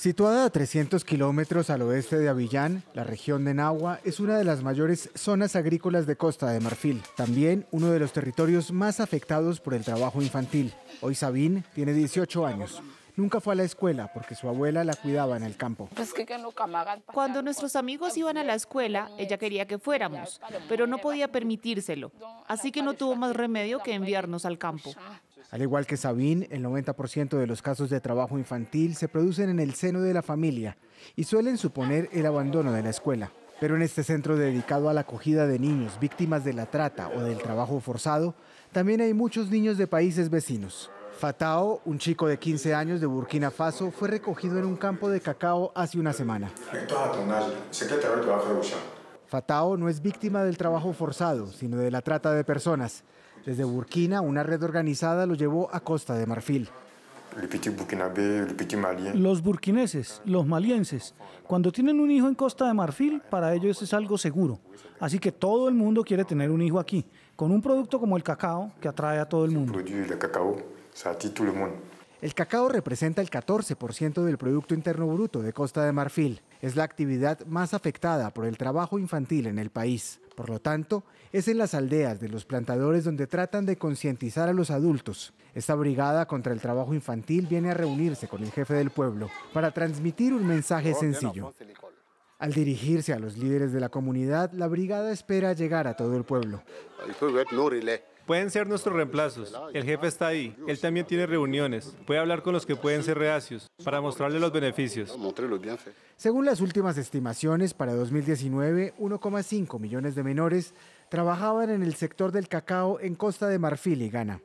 Situada a 300 kilómetros al oeste de Avillán, la región de Nahua es una de las mayores zonas agrícolas de Costa de Marfil, también uno de los territorios más afectados por el trabajo infantil. Hoy Sabine tiene 18 años. Nunca fue a la escuela porque su abuela la cuidaba en el campo. Cuando nuestros pues, amigos iban a la pues, escuela, ella pues, quería que fuéramos, pero no podía permitírselo, así que no tuvo más remedio que enviarnos al campo. Al igual que Sabine, el 90% de los casos de trabajo infantil se producen en el seno de la familia y suelen suponer el abandono de la escuela. Pero en este centro dedicado a la acogida de niños víctimas de la trata o del trabajo forzado, también hay muchos niños de países vecinos. Fatao, un chico de 15 años de Burkina Faso, fue recogido en un campo de cacao hace una semana. Fatao no es víctima del trabajo forzado, sino de la trata de personas. Desde Burkina, una red organizada lo llevó a Costa de Marfil. Los burkineses, los malienses, cuando tienen un hijo en Costa de Marfil, para ellos es algo seguro. Así que todo el mundo quiere tener un hijo aquí, con un producto como el cacao que atrae a todo el mundo. El cacao representa el 14% del Producto Interno Bruto de Costa de Marfil es la actividad más afectada por el trabajo infantil en el país. Por lo tanto, es en las aldeas de los plantadores donde tratan de concientizar a los adultos. Esta brigada contra el trabajo infantil viene a reunirse con el jefe del pueblo para transmitir un mensaje oh, sencillo. Al dirigirse a los líderes de la comunidad, la brigada espera llegar a todo el pueblo. Pueden ser nuestros reemplazos. El jefe está ahí. Él también tiene reuniones. Puede hablar con los que pueden ser reacios para mostrarle los beneficios. Según las últimas estimaciones, para 2019, 1,5 millones de menores trabajaban en el sector del cacao en Costa de Marfil y Ghana.